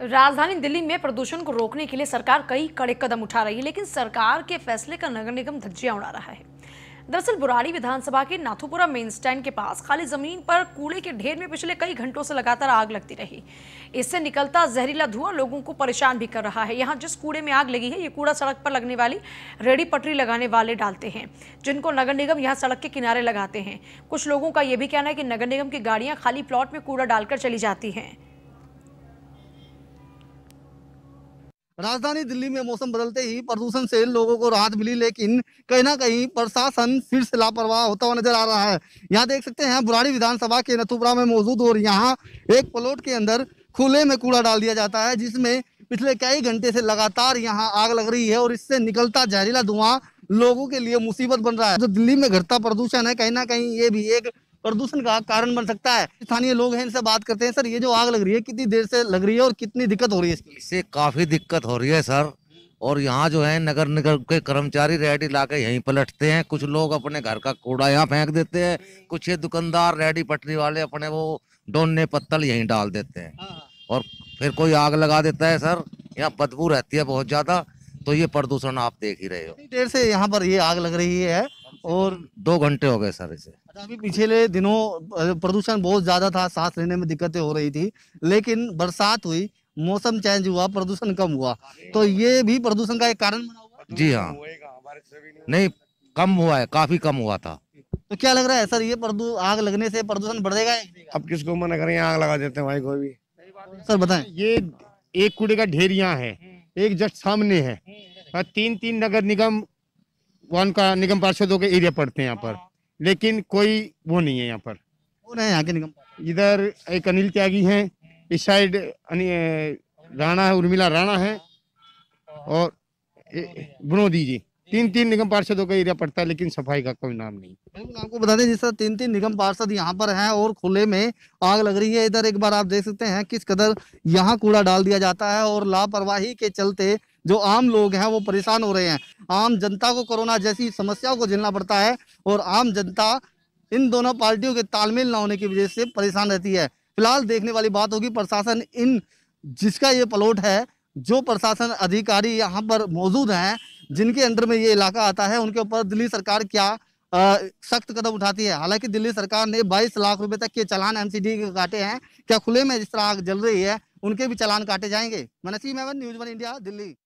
राजधानी दिल्ली में प्रदूषण को रोकने के लिए सरकार कई कड़े कदम उठा रही है लेकिन सरकार के फैसले का नगर निगम धज्जियां उड़ा रहा है दरअसल बुराड़ी विधानसभा के नाथुपुरा मेन स्टैंड के पास खाली जमीन पर कूड़े के ढेर में पिछले कई घंटों से लगातार आग लगती रही इससे निकलता जहरीला धुआं लोगों को परेशान भी कर रहा है यहाँ जिस कूड़े में आग लगी है ये कूड़ा सड़क पर लगने वाली रेडी पटरी लगाने वाले डालते हैं जिनको नगर निगम यहाँ सड़क के किनारे लगाते हैं कुछ लोगों का ये भी कहना है कि नगर निगम की गाड़ियाँ खाली प्लॉट में कूड़ा डालकर चली जाती हैं राजधानी दिल्ली में मौसम बदलते ही प्रदूषण से लोगों को राहत मिली लेकिन कहीं ना कहीं प्रशासन फिर से लापरवाह होता हुआ नजर आ रहा है यहाँ देख सकते हैं बुराड़ी विधानसभा के नथुपुरा में मौजूद और यहाँ एक प्लॉट के अंदर खुले में कूड़ा डाल दिया जाता है जिसमें पिछले कई घंटे से लगातार यहाँ आग लग रही है और इससे निकलता जहरीला धुआं लोगों के लिए मुसीबत बन रहा है जो दिल्ली में घटता प्रदूषण है कहीं ना कहीं ये भी एक प्रदूषण का कारण बन सकता है स्थानीय लोग हैं इनसे बात करते हैं सर ये जो आग लग रही है कितनी देर से लग रही है और कितनी दिक्कत हो रही है इससे काफ़ी दिक्कत हो रही है सर और यहाँ जो है नगर निगम के कर्मचारी रेडी लाके यहीं पलटते हैं कुछ लोग अपने घर का कूड़ा यहाँ फेंक देते हैं कुछ ये दुकानदार रेडी पटरी वाले अपने वो डोने पत्तल यहीं डाल देते हैं हाँ। और फिर कोई आग लगा देता है सर यहाँ बदबू रहती है बहुत ज़्यादा तो ये प्रदूषण आप देख ही रहे हो देर से यहाँ पर ये आग लग रही है और दो घंटे हो गए सर इसे अच्छा, अभी पिछले दिनों प्रदूषण बहुत ज्यादा था सांस लेने में दिक्कतें हो रही थी लेकिन बरसात हुई मौसम चेंज हुआ प्रदूषण कम हुआ तो ये भी प्रदूषण का एक कारण बना हुआ जी हाँ नहीं कम हुआ है काफी कम हुआ था तो क्या लग रहा है सर ये आग लगने से प्रदूषण बढ़ेगा अब किसको मना करें आग लगा देते हैं भाई कोई भी सर बताएं ये एक कूड़े का ढेर यहाँ है एक जस्ट सामने है हम्म। तीन तीन नगर निगम वन का निगम पार्षदों के एरिया पड़ते हैं यहाँ पर हाँ। लेकिन कोई वो नहीं है यहाँ पर है यहाँ के निगम इधर एक अनिल त्यागी हैं इस साइड राणा है उर्मिला राणा है और विनोदी जी तीन तीन निगम पार्षदों का एरिया पड़ता है लेकिन सफाई का कोई नाम नहीं बिल्कुल आपको बता दें जिस तरह तीन तीन निगम पार्षद यहाँ पर हैं और खुले में आग लग रही है इधर एक बार आप देख सकते हैं किस कदर यहाँ कूड़ा डाल दिया जाता है और लापरवाही के चलते जो आम लोग हैं वो परेशान हो रहे हैं आम जनता को कोरोना जैसी समस्याओं को झेलना पड़ता है और आम जनता इन दोनों पार्टियों के तालमेल ना होने की वजह से परेशान रहती है फिलहाल देखने वाली बात होगी प्रशासन इन जिसका ये प्लॉट है जो प्रशासन अधिकारी यहाँ पर मौजूद हैं जिनके अंदर में ये इलाका आता है उनके ऊपर दिल्ली सरकार क्या सख्त कदम उठाती है हालांकि दिल्ली सरकार ने 22 लाख रुपए तक के चलान एमसीडी के काटे हैं क्या खुले में जिस तरह आग जल रही है उनके भी चालान काटे जाएंगे मनसी मेवन न्यूज वन इंडिया दिल्ली